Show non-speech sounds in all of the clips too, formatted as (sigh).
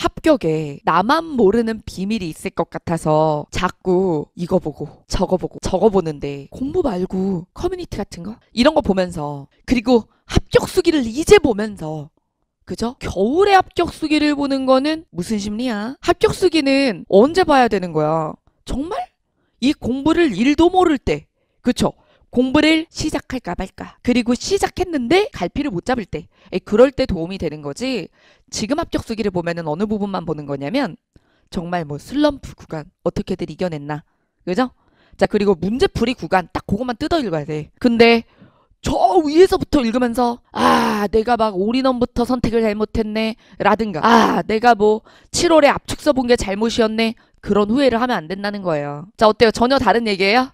합격에 나만 모르는 비밀이 있을 것 같아서 자꾸 이거 보고 저거 보고 저거 보는데 공부 말고 커뮤니티 같은 거 이런 거 보면서 그리고 합격 수기를 이제 보면서 그죠? 겨울에 합격 수기를 보는 거는 무슨 심리야? 합격 수기는 언제 봐야 되는 거야? 정말 이 공부를 일도 모를 때 그쵸? 공부를 시작할까 말까 그리고 시작했는데 갈피를 못 잡을 때 그럴 때 도움이 되는 거지 지금 합격수기를 보면은 어느 부분만 보는 거냐면 정말 뭐 슬럼프 구간 어떻게들 이겨냈나 그죠? 자 그리고 문제풀이 구간 딱 그것만 뜯어 읽어야 돼 근데 저 위에서부터 읽으면서 아 내가 막 올인원부터 선택을 잘못했네 라든가 아 내가 뭐 7월에 압축서 본 게 잘못이었네 그런 후회를 하면 안 된다는 거예요 자 어때요 전혀 다른 얘기예요?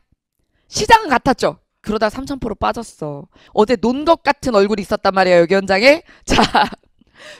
시장은 같았죠 그러다 3,000%로 빠졌어. 어제 논 것 같은 얼굴이 있었단 말이야, 여기 현장에. (laughs) 자,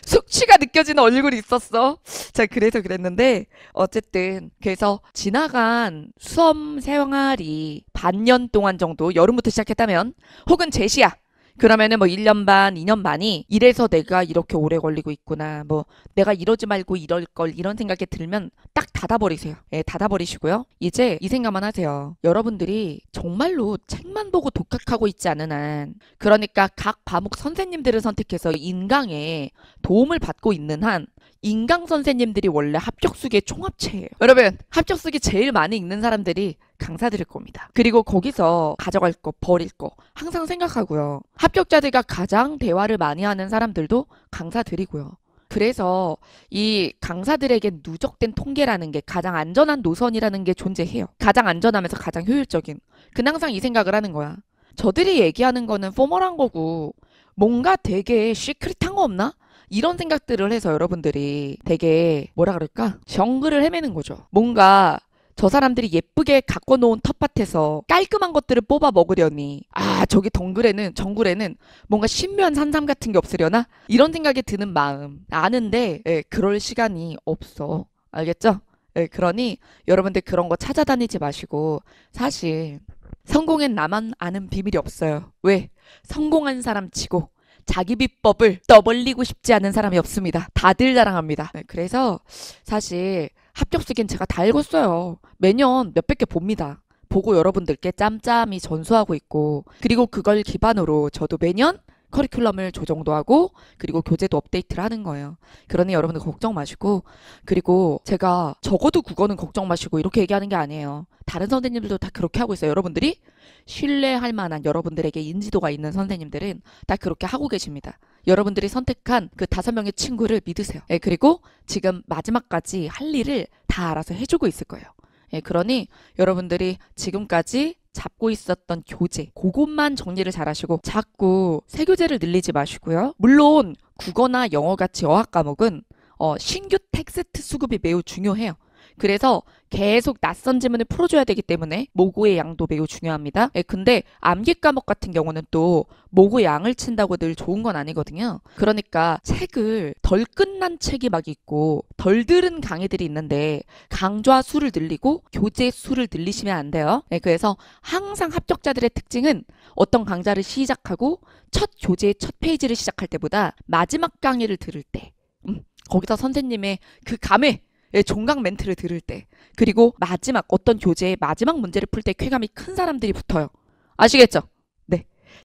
숙취가 느껴지는 얼굴이 있었어. 자, 그래서 그랬는데, 어쨌든, 그래서 지나간 수험 생활이 반년 동안 정도, 여름부터 시작했다면, 혹은 제시야. 그러면은 뭐 1년 반, 2년 반이 이래서 내가 이렇게 오래 걸리고 있구나. 뭐 내가 이러지 말고 이럴 걸 이런 생각이 들면 딱 닫아버리세요. 예, 닫아버리시고요. 이제 이 생각만 하세요. 여러분들이 정말로 책만 보고 독학하고 있지 않은 한 그러니까 각 과목 선생님들을 선택해서 인강에 도움을 받고 있는 한 인강 선생님들이 원래 합격수기의 총합체예요. 여러분 합격수기 제일 많이 읽는 사람들이 강사들일 겁니다. 그리고 거기서 가져갈 거 버릴 거 항상 생각하고요. 합격자들과 가장 대화를 많이 하는 사람들도 강사들이고요. 그래서 이 강사들에게 누적된 통계라는 게 가장 안전한 노선이라는 게 존재해요. 가장 안전하면서 가장 효율적인. 근 항상 이 생각을 하는 거야. 저들이 얘기하는 거는 포멀한 거고 뭔가 되게 시크릿한 거 없나? 이런 생각들을 해서 여러분들이 되게 뭐라 그럴까? 정글을 헤매는 거죠. 뭔가 저 사람들이 예쁘게 가꿔 놓은 텃밭에서 깔끔한 것들을 뽑아 먹으려니 아 저기 덩굴에는 정굴에는 뭔가 신묘한 산삼 같은 게 없으려나 이런 생각이 드는 마음 아는데 예, 그럴 시간이 없어 알겠죠? 예, 그러니 여러분들 그런 거 찾아다니지 마시고 사실 성공엔 나만 아는 비밀이 없어요. 왜? 성공한 사람 치고 자기 비법을 떠벌리고 싶지 않은 사람이 없습니다. 다들 자랑합니다. 네, 그래서 사실 합격수긴 제가 다 읽었어요. 매년 몇백 개 봅니다. 보고 여러분들께 짬짬이 전수하고 있고 그리고 그걸 기반으로 저도 매년 커리큘럼을 조정도 하고 그리고 교재도 업데이트를 하는 거예요. 그러니 여러분들 걱정 마시고 그리고 제가 적어도 국어는 걱정 마시고 이렇게 얘기하는 게 아니에요. 다른 선생님들도 다 그렇게 하고 있어요. 여러분들이 신뢰할 만한 여러분들에게 인지도가 있는 선생님들은 다 그렇게 하고 계십니다. 여러분들이 선택한 그 다섯 명의 친구를 믿으세요. 예, 그리고 지금 마지막까지 할 일을 다 알아서 해주고 있을 거예요. 예, 그러니 여러분들이 지금까지 잡고 있었던 교재, 그것만 정리를 잘 하시고 자꾸 새 교재를 늘리지 마시고요. 물론 국어나 영어 같이 어학 과목은 어, 신규 텍스트 수급이 매우 중요해요. 그래서 계속 낯선 지문을 풀어줘야 되기 때문에 모구의 양도 매우 중요합니다. 예, 근데 암기 과목 같은 경우는 또 모구 양을 친다고 늘 좋은 건 아니거든요. 그러니까 책을 덜 끝난 책이 막 있고 덜 들은 강의들이 있는데 강좌 수를 늘리고 교재 수를 늘리시면 안 돼요. 예, 그래서 항상 합격자들의 특징은 어떤 강좌를 시작하고 첫 교재의 첫 페이지를 시작할 때보다 마지막 강의를 들을 때 음, 거기서 선생님의 그 감회 예, 종강 멘트를 들을 때 그리고 마지막 어떤 교재의 마지막 문제를 풀 때 쾌감이 큰 사람들이 붙어요. 아시겠죠?